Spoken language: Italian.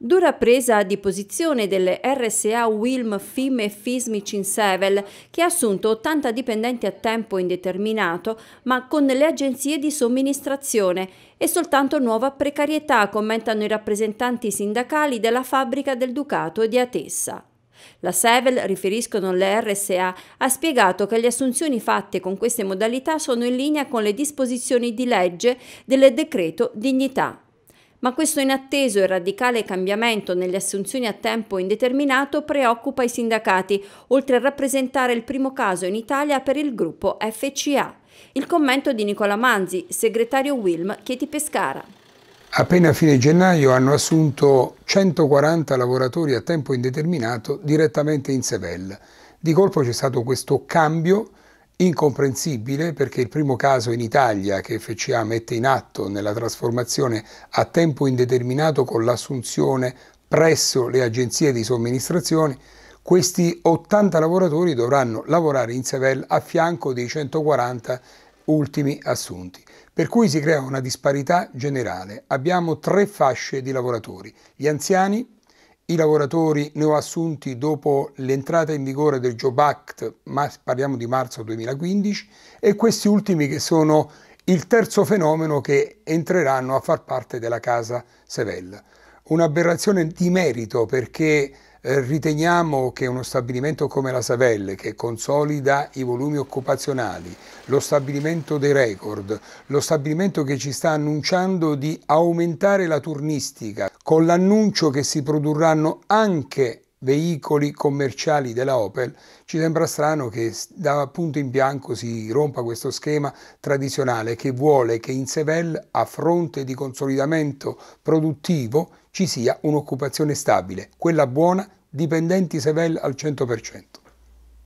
Dura presa di posizione delle RSA Wilm, FIM e Fismic in Sevel, che ha assunto 80 dipendenti a tempo indeterminato, ma con le agenzie di somministrazione e soltanto nuova precarietà, commentano i rappresentanti sindacali della fabbrica del Ducato di Atessa. La Sevel, riferiscono le RSA, ha spiegato che le assunzioni fatte con queste modalità sono in linea con le disposizioni di legge del decreto Dignità ma questo inatteso e radicale cambiamento nelle assunzioni a tempo indeterminato preoccupa i sindacati, oltre a rappresentare il primo caso in Italia per il gruppo FCA. Il commento di Nicola Manzi, segretario Wilm Chieti Pescara. Appena a fine gennaio hanno assunto 140 lavoratori a tempo indeterminato direttamente in Sevella. Di colpo c'è stato questo cambio incomprensibile perché il primo caso in Italia che FCA mette in atto nella trasformazione a tempo indeterminato con l'assunzione presso le agenzie di somministrazione, questi 80 lavoratori dovranno lavorare in Sevel a fianco dei 140 ultimi assunti. Per cui si crea una disparità generale. Abbiamo tre fasce di lavoratori, gli anziani, i lavoratori neoassunti dopo l'entrata in vigore del Job Act, ma parliamo di marzo 2015, e questi ultimi che sono il terzo fenomeno che entreranno a far parte della casa Sevella. Un'aberrazione di merito perché eh, riteniamo che uno stabilimento come la Savelle, che consolida i volumi occupazionali, lo stabilimento dei record, lo stabilimento che ci sta annunciando di aumentare la turnistica, con l'annuncio che si produrranno anche veicoli commerciali della Opel, ci sembra strano che da punto in bianco si rompa questo schema tradizionale che vuole che in Sevel, a fronte di consolidamento produttivo, ci sia un'occupazione stabile, quella buona, dipendenti Sevel al 100%.